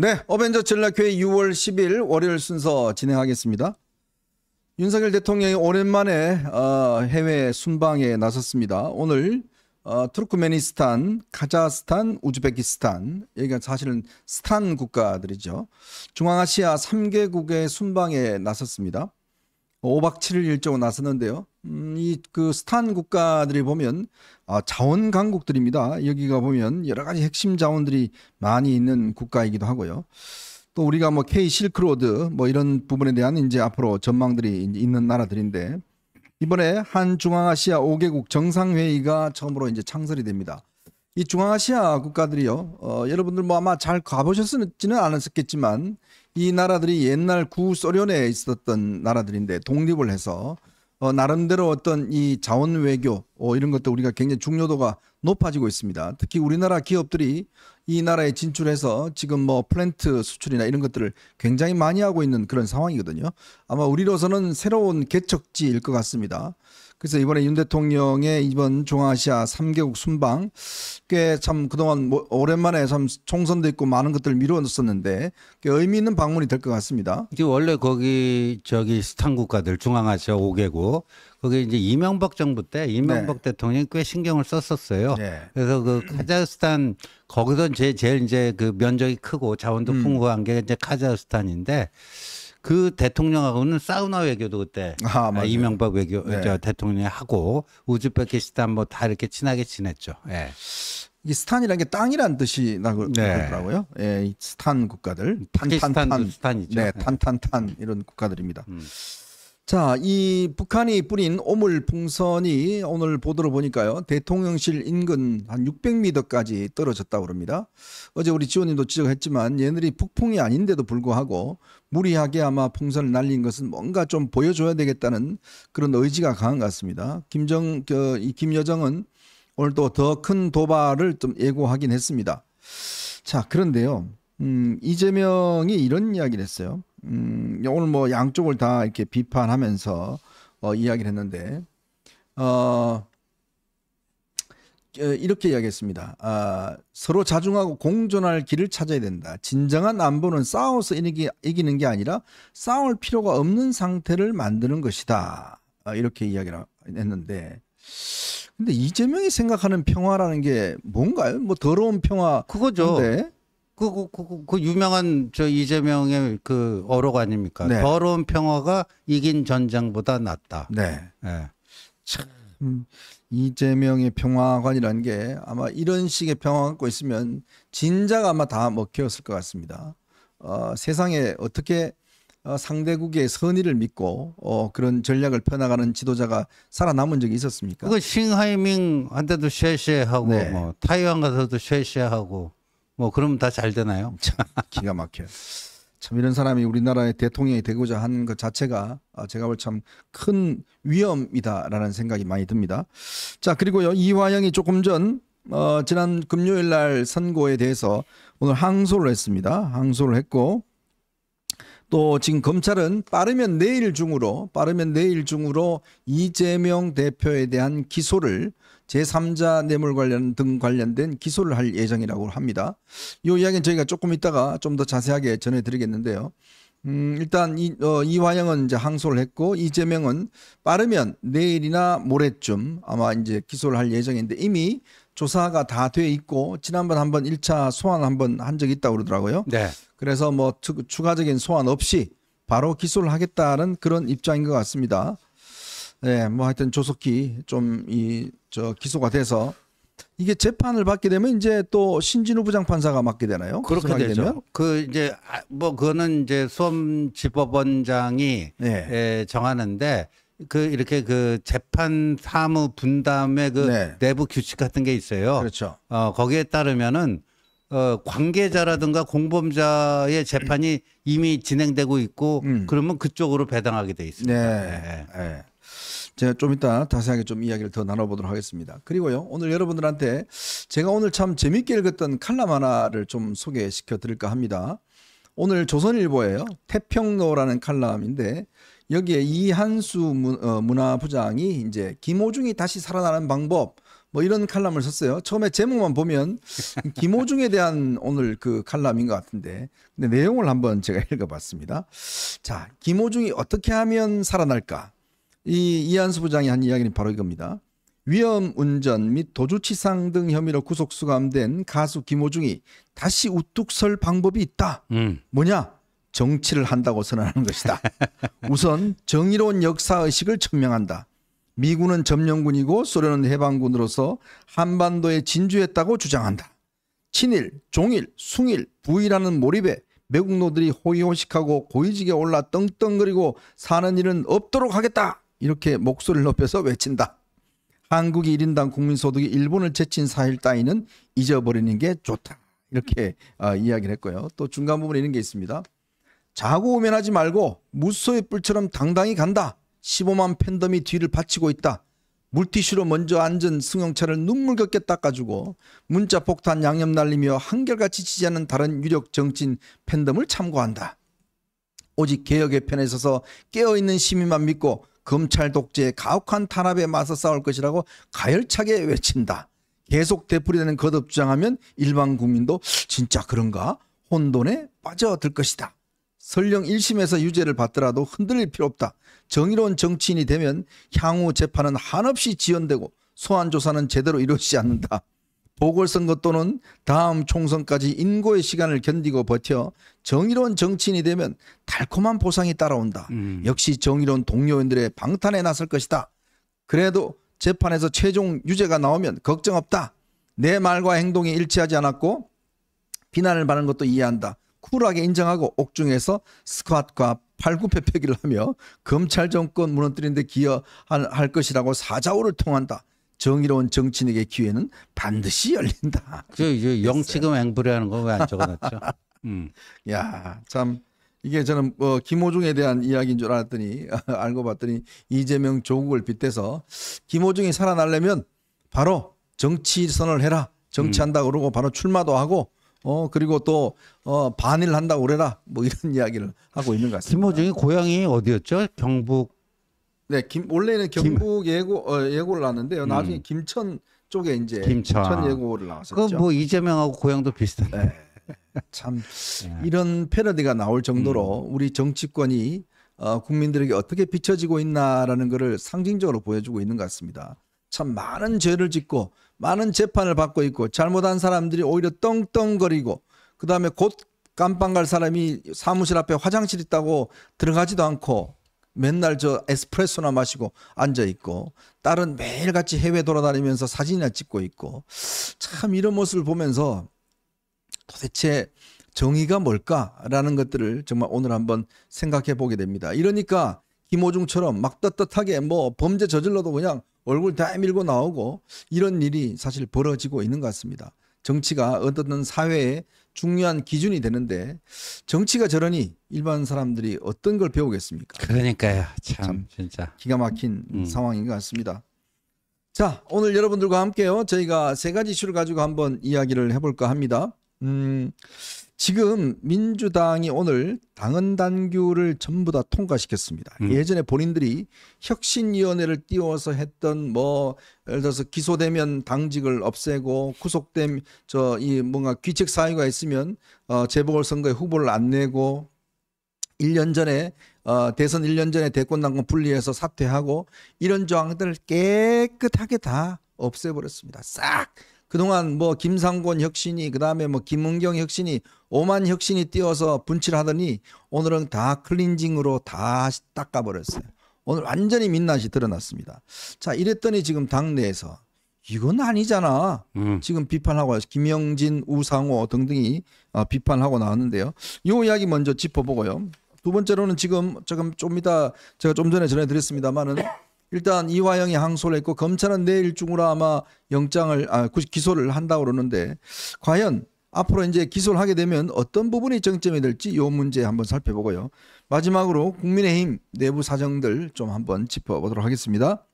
네, 어벤져 전략회의 6월 10일 월요일 순서 진행하겠습니다. 윤석열 대통령이 오랜만에 어, 해외 순방에 나섰습니다. 오늘 어, 투르크메니스탄, 카자흐스탄, 우즈베키스탄 여기가 사실은 스탄 국가들이죠. 중앙아시아 3개국의 순방에 나섰습니다. 5박 7일 일정을 나섰는데요. 음, 이그 스탄 국가들이 보면 아, 자원 강국들입니다. 여기가 보면 여러 가지 핵심 자원들이 많이 있는 국가이기도 하고요. 또 우리가 뭐 K 실크로드 뭐 이런 부분에 대한 이제 앞으로 전망들이 있는 나라들인데 이번에 한 중앙아시아 5개국 정상회의가 처음으로 이제 창설이 됩니다. 이 중앙아시아 국가들이요. 어, 여러분들 뭐 아마 잘가보셨지는 않았겠지만 이 나라들이 옛날 구소련에 있었던 나라들인데 독립을 해서 어, 나름대로 어떤 이 자원 외교 어, 이런 것도 우리가 굉장히 중요도가 높아지고 있습니다. 특히 우리나라 기업들이 이 나라에 진출해서 지금 뭐 플랜트 수출이나 이런 것들을 굉장히 많이 하고 있는 그런 상황이거든요. 아마 우리로서는 새로운 개척지일 것 같습니다. 그래서 이번에 윤 대통령의 이번 중앙아시아 3개국 순방 꽤 참 그동안 뭐 오랜만에 참 총선도 있고 많은 것들을 미뤄았었는데 의미 있는 방문이 될 것 같습니다. 이제 원래 거기 저기 스탄 국가들 중앙아시아 5개국 그게 이제 이명박 정부 때 이명박 네. 대통령이 꽤 신경을 썼었어요. 네. 그래서 그 카자흐스탄 거기서 제일 제일 이제 그 면적이 크고 자원도 음. 풍부한 게 이제 카자흐스탄인데 그 대통령하고는 사우나 외교도 그때 아, 아, 맞아요. 이명박 외교 네. 저 대통령이 하고 우즈베키스탄 뭐 다 이렇게 친하게 지냈죠. 예. 이 스탄이라는 게 땅이란 뜻이 나고 그, 네. 그러더라고요. 예, 스탄 국가들, 탄탄탄, 스탄이죠. 네, 예. 탄탄탄 이런 국가들입니다. 음. 자, 이 북한이 뿌린 오물 풍선이 오늘 보도를 보니까요. 대통령실 인근 한 600m까지 떨어졌다고 그럽니다. 어제 우리 지원님도 지적했지만 얘네들이 북풍이 아닌데도 불구하고 무리하게 아마 풍선을 날린 것은 뭔가 좀 보여줘야 되겠다는 그런 의지가 강한 것 같습니다. 김정, 그, 이 김여정은 오늘도 더 큰 도발을 좀 예고하긴 했습니다. 자, 그런데요. 음, 이재명이 이런 이야기를 했어요. 음, 오늘 뭐 양쪽을 다 이렇게 비판하면서 어, 이야기를 했는데 어, 어, 이렇게 이야기했습니다. 아, 서로 자중하고 공존할 길을 찾아야 된다. 진정한 안보는 싸워서 이기, 이기는 게 아니라 싸울 필요가 없는 상태를 만드는 것이다. 아, 이렇게 이야기를 했는데 근데 이재명이 생각하는 평화라는 게 뭔가요? 뭐 더러운 평화 그거죠. 근데 그, 그, 그, 그, 그 유명한 저 이재명의 그 어록 아닙니까? 네. 더러운 평화가 이긴 전쟁보다 낫다. 네. 네. 참 음, 이재명의 평화관이라는 게 아마 이런 식의 평화 갖고 있으면 진작 아마 다 먹혔을 것 같습니다. 어, 세상에 어떻게 어, 상대국의 선의를 믿고 어, 그런 전략을 펴나가는 지도자가 살아남은 적이 있었습니까? 그 싱하이밍한테도 쉐쉐하고 네. 뭐, 타이완 가서도 쉐쉐하고 뭐 그러면 다 잘 되나요? 참 기가 막혀요. 참 이런 사람이 우리나라의 대통령이 되고자 하는 것 자체가 아, 제가 볼 참 큰 위험이다라는 생각이 많이 듭니다. 자 그리고요 이화영이 조금 전 어, 지난 금요일 날 선고에 대해서 오늘 항소를 했습니다. 항소를 했고 또 지금 검찰은 빠르면 내일 중으로 빠르면 내일 중으로 이재명 대표에 대한 기소를 제3자 뇌물 관련 등 관련된 기소를 할 예정이라고 합니다. 이 이야기는 저희가 조금 이따가 좀 더 자세하게 전해드리겠는데요. 음, 일단 이, 어, 이완영은 이제 항소를 했고 이재명은 빠르면 내일이나 모레쯤 아마 이제 기소를 할 예정인데 이미 조사가 다 돼 있고 지난번 한 번 1차 소환 한 번 한 적이 있다고 그러더라고요. 네. 그래서 뭐 추, 추가적인 소환 없이 바로 기소를 하겠다는 그런 입장인 것 같습니다. 예, 네, 뭐 하여튼 조속히 좀 이 저 기소가 돼서 이게 재판을 받게 되면 이제 또 신진우 부장판사가 맡게 되나요? 그 그렇게 되죠. 되면? 그 이제 아, 뭐 그거는 이제 수험지법원장이 네. 예, 정하는데 그 이렇게 그 재판 사무 분담의 그 네. 내부 규칙 같은 게 있어요. 그렇죠. 어 거기에 따르면은 어 관계자라든가 공범자의 재판이 이미 진행되고 있고 음. 그러면 그쪽으로 배당하게 돼 있습니다. 네. 예, 예. 네. 제가 좀 이따 자세하게 좀 이야기를 더 나눠보도록 하겠습니다. 그리고요, 오늘 여러분들한테 제가 오늘 참 재밌게 읽었던 칼럼 하나를 좀 소개시켜 드릴까 합니다. 오늘 조선일보예요. 태평로라는 칼럼인데 여기에 이한수 어, 문화부장이 이제 김호중이 다시 살아나는 방법 뭐 이런 칼럼을 썼어요. 처음에 제목만 보면 김호중에 대한 오늘 그 칼럼인 것 같은데 근데 내용을 한번 제가 읽어봤습니다. 자, 김호중이 어떻게 하면 살아날까? 이 이한수 부장이 한 이야기는 바로 이겁니다. 위험 운전 및 도주치상 등 혐의로 구속 수감된 가수 김호중이 다시 우뚝 설 방법이 있다. 음. 뭐냐? 정치를 한다고 선언하는 것이다. 우선 정의로운 역사 의식을 천명한다. 미군은 점령군이고 소련은 해방군으로서 한반도에 진주했다고 주장한다. 친일, 종일, 숭일, 부일하는 몰입에 매국노들이 호의호식하고 고위직에 올라 떵떵거리고 사는 일은 없도록 하겠다. 이렇게 목소리를 높여서 외친다. 한국이 1인당 국민소득이 일본을 제친 사일 따위는 잊어버리는 게 좋다. 이렇게 어, 이야기를 했고요. 또 중간 부분에 있는 게 있습니다. 자고 오면하지 말고 무소의 뿔처럼 당당히 간다. 15만 팬덤이 뒤를 바치고 있다. 물티슈로 먼저 앉은 승용차를 눈물겹게 닦아주고 문자 폭탄 양념 날리며 한결같이 지지하는 다른 유력 정치인 팬덤을 참고한다. 오직 개혁의 편에 서서 깨어있는 시민만 믿고 검찰 독재의 가혹한 탄압에 맞서 싸울 것이라고 가열차게 외친다. 계속 되풀이되는 거듭 주장하면 일반 국민도 진짜 그런가 혼돈에 빠져들 것이다. 설령 1심에서 유죄를 받더라도 흔들릴 필요 없다. 정의로운 정치인이 되면 향후 재판은 한없이 지연되고 소환 조사는 제대로 이루어지지 않는다. 보궐선거 또는 다음 총선까지 인고의 시간을 견디고 버텨 정의로운 정치인이 되면 달콤한 보상이 따라온다. 음. 역시 정의로운 동료인들의 방탄에 나설 것이다. 그래도 재판에서 최종 유죄가 나오면 걱정 없다. 내 말과 행동이 일치하지 않았고 비난을 받는 것도 이해한다. 쿨하게 인정하고 옥중에서 스쿼트과 팔굽혀펴기를 하며 검찰 정권 무너뜨리는 데 기여할 것이라고 사자우를 통한다. 정의로운 정치인에게 기회는 반드시 열린다. 그 영치금 앵부리는거왜안 적어놨죠? 음. 야, 참 이게 저는 뭐 김호중에 대한 이야기인 줄 알았더니 알고 봤더니 이재명 조국을 빗대서 김호중이 살아나려면 바로 정치선을 해라. 정치한다 음. 그러고 바로 출마도 하고 어 그리고 또어 반일 한다고 래라뭐 이런 이야기를 하고 있는 것 같습니다. 김호중이 고향이 어디였죠? 경북 네, 김 원래는 경북 김, 예고 어, 예고를 나왔는데요. 나중에 음. 김천 쪽에 이제 김천, 김천 예고를 나왔었죠. 그뭐 이재명하고 고향도 비슷한데. 네. 참 네. 이런 패러디가 나올 정도로 음. 우리 정치권이 어, 국민들에게 어떻게 비춰지고 있나라는 것을 상징적으로 보여주고 있는 것 같습니다. 참 많은 죄를 짓고 많은 재판을 받고 있고 잘못한 사람들이 오히려 떵떵거리고 그다음에 곧 깜빵 갈 사람이 사무실 앞에 화장실 있다고 들어가지도 않고 맨날 저 에스프레소나 마시고 앉아 있고 딸은 매일같이 해외 돌아다니면서 사진이나 찍고 있고 참 이런 모습을 보면서 도대체 정의가 뭘까라는 것들을 정말 오늘 한번 생각해 보게 됩니다. 이러니까 김호중처럼 막 떳떳하게 뭐 범죄 저질러도 그냥 얼굴 다 밀고 나오고 이런 일이 사실 벌어지고 있는 것 같습니다. 정치가 어떤 사회의 중요한 기준이 되는데 정치가 저러니 일반 사람들이 어떤 걸 배우겠습니까? 그러니까요. 참, 참 진짜 기가 막힌 음. 상황인 것 같습니다. 자, 오늘 여러분들과 함께요. 저희가 세 가지 이슈를 가지고 한번 이야기를 해볼까 합니다. 음, 지금 민주당이 오늘 당헌 단규를 전부 다 통과시켰습니다. 음. 예전에 본인들이 혁신위원회를 띄워서 했던 뭐 예를 들어서 기소되면 당직을 없애고 구속됨 저이 뭔가 귀책 사유가 있으면 어 재보궐선거에 후보를 안 내고 1년 전에 어, 대선 1년 전에 대권 당권 분리해서 사퇴하고 이런 조항들을 깨끗하게 다 없애버렸습니다. 싹 그동안 뭐 김상곤 혁신이 그다음에 뭐 김은경 혁신이 오만 혁신이 뛰어서 분칠하더니 오늘은 다 클렌징으로 다 닦아 버렸어요. 오늘 완전히 민낯이 드러났습니다. 자, 이랬더니 지금 당내에서 이건 아니잖아. 음. 지금 비판하고 김영진, 우상호 등등이 어, 비판하고 나왔는데요. 요 이야기 먼저 짚어보고요. 두 번째로는 지금 조금 좀 이따 제가 좀 전에 전해드렸습니다만은 일단 이화영이 항소를 했고 검찰은 내일 중으로 아마 영장을 아, 기소를 한다고 그러는데 과연 앞으로 이제 기소를 하게 되면 어떤 부분이 정점이 될지 요 문제 한번 살펴보고요. 마지막으로 국민의힘 내부 사정들 좀 한번 짚어보도록 하겠습니다.